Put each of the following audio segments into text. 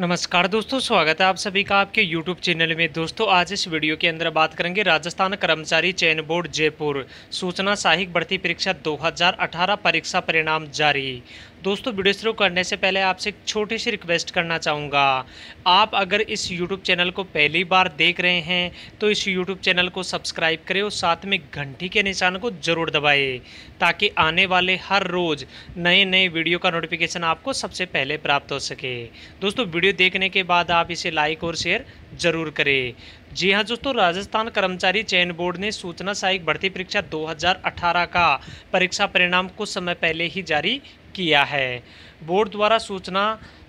नमस्कार दोस्तों स्वागत है आप सभी का आपके YouTube चैनल में दोस्तों आज इस वीडियो के अंदर बात करेंगे राजस्थान कर्मचारी चयन बोर्ड जयपुर सूचना सहायक भर्ती परीक्षा 2018 परीक्षा परिणाम जारी दोस्तों वीडियो शुरू करने से पहले आपसे एक छोटी सी रिक्वेस्ट करना चाहूँगा आप अगर इस YouTube चैनल को पहली बार देख रहे हैं तो इस YouTube चैनल को सब्सक्राइब करें और साथ में घंटी के निशान को ज़रूर दबाएं ताकि आने वाले हर रोज़ नए नए वीडियो का नोटिफिकेशन आपको सबसे पहले प्राप्त हो सके दोस्तों वीडियो देखने के बाद आप इसे लाइक और शेयर जरूर करें जी हाँ दोस्तों राजस्थान कर्मचारी चयन बोर्ड ने सूचना सहायक भर्ती परीक्षा 2018 का परीक्षा परिणाम कुछ समय पहले ही जारी किया है बोर्ड द्वारा सूचना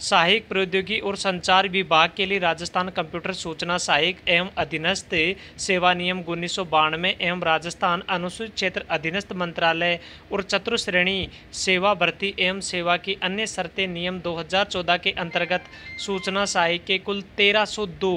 सहायक प्रौद्योगिकी और संचार विभाग के लिए राजस्थान कंप्यूटर सूचना सहायक एवं अधीनस्थ सेवा नियम उन्नीस सौ बानवे एवं राजस्थान अनुसूचित क्षेत्र अधीनस्थ मंत्रालय और चतुर श्रेणी सेवा भर्ती एवं सेवा की अन्य शर्तें नियम 2014 के अंतर्गत सूचना सहायक के कुल 1302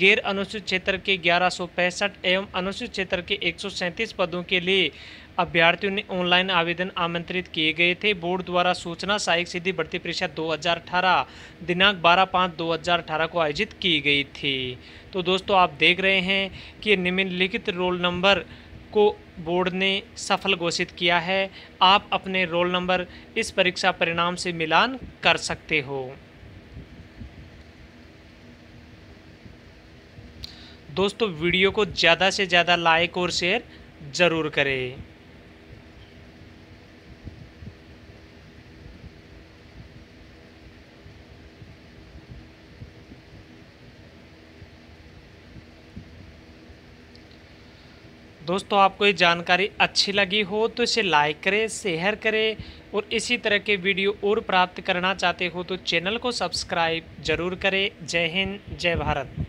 गैर अनुसूचित क्षेत्र के ग्यारह एवं अनुसूचित क्षेत्र के एक पदों के लिए अभ्यर्थियों ने ऑनलाइन आवेदन आमंत्रित किए गए थे बोर्ड द्वारा सूचना सहायक सीधी भर्ती परीक्षा 2018 दिनांक 12 पाँच 2018 को आयोजित की गई थी तो दोस्तों आप देख रहे हैं कि निम्नलिखित रोल नंबर को बोर्ड ने सफल घोषित किया है आप अपने रोल नंबर इस परीक्षा परिणाम से मिलान कर सकते हो दोस्तों वीडियो को ज़्यादा से ज़्यादा लाइक और शेयर ज़रूर करें दोस्तों आपको ये जानकारी अच्छी लगी हो तो इसे लाइक करें शेयर करें और इसी तरह के वीडियो और प्राप्त करना चाहते हो तो चैनल को सब्सक्राइब जरूर करें जय हिंद जय भारत